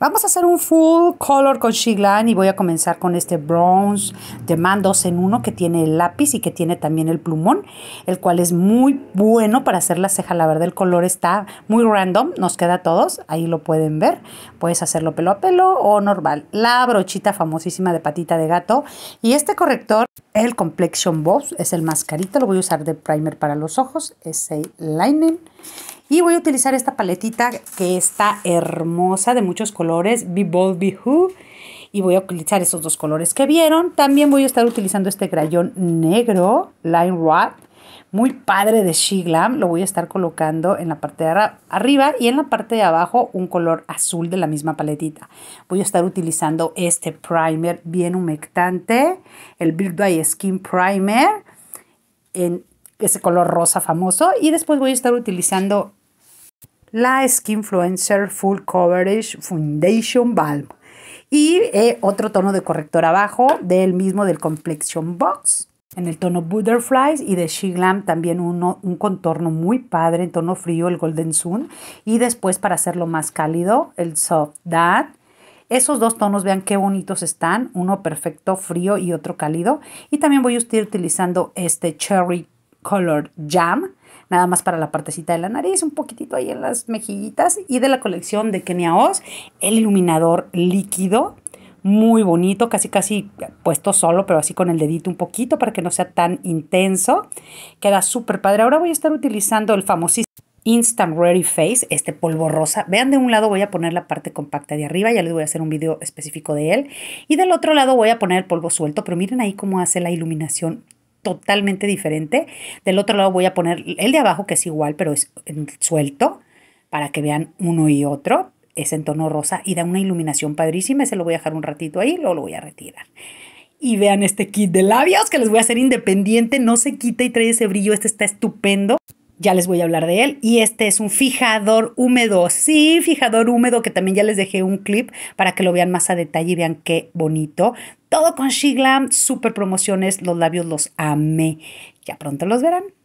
Vamos a hacer un full color con Shiglan y voy a comenzar con este bronze de Man 2 en 1 que tiene el lápiz y que tiene también el plumón, el cual es muy bueno para hacer la ceja. La verdad el color está muy random, nos queda a todos, ahí lo pueden ver. Puedes hacerlo pelo a pelo o normal. La brochita famosísima de patita de gato y este corrector, el Complexion Boss, es el más lo voy a usar de primer para los ojos, es el Linen. Y voy a utilizar esta paletita que está hermosa de muchos colores colores Be Bold Be Who y voy a utilizar esos dos colores que vieron. También voy a estar utilizando este crayón negro Line Rod muy padre de Shiglam, lo voy a estar colocando en la parte de arriba y en la parte de abajo un color azul de la misma paletita. Voy a estar utilizando este primer bien humectante, el Build by Skin Primer en ese color rosa famoso y después voy a estar utilizando la Skinfluencer Full Coverage Foundation Balm. Y eh, otro tono de corrector abajo del mismo del Complexion Box. En el tono Butterflies y de She Glam también un contorno muy padre en tono frío, el Golden Sun. Y después para hacerlo más cálido, el Soft Dad. Esos dos tonos, vean qué bonitos están. Uno perfecto frío y otro cálido. Y también voy a estar utilizando este Cherry Color Jam nada más para la partecita de la nariz, un poquitito ahí en las mejillitas. Y de la colección de Kenia Oz, el iluminador líquido, muy bonito, casi casi puesto solo, pero así con el dedito un poquito para que no sea tan intenso. Queda súper padre. Ahora voy a estar utilizando el famosísimo Instant Ready Face, este polvo rosa. Vean, de un lado voy a poner la parte compacta de arriba, ya les voy a hacer un video específico de él. Y del otro lado voy a poner el polvo suelto, pero miren ahí cómo hace la iluminación totalmente diferente. Del otro lado voy a poner el de abajo, que es igual, pero es suelto, para que vean uno y otro. Es en tono rosa y da una iluminación padrísima. se lo voy a dejar un ratito ahí, luego lo voy a retirar. Y vean este kit de labios que les voy a hacer independiente. No se quita y trae ese brillo. Este está estupendo ya les voy a hablar de él. Y este es un fijador húmedo, sí, fijador húmedo, que también ya les dejé un clip para que lo vean más a detalle y vean qué bonito. Todo con Shiglam, super promociones, los labios los amé. Ya pronto los verán.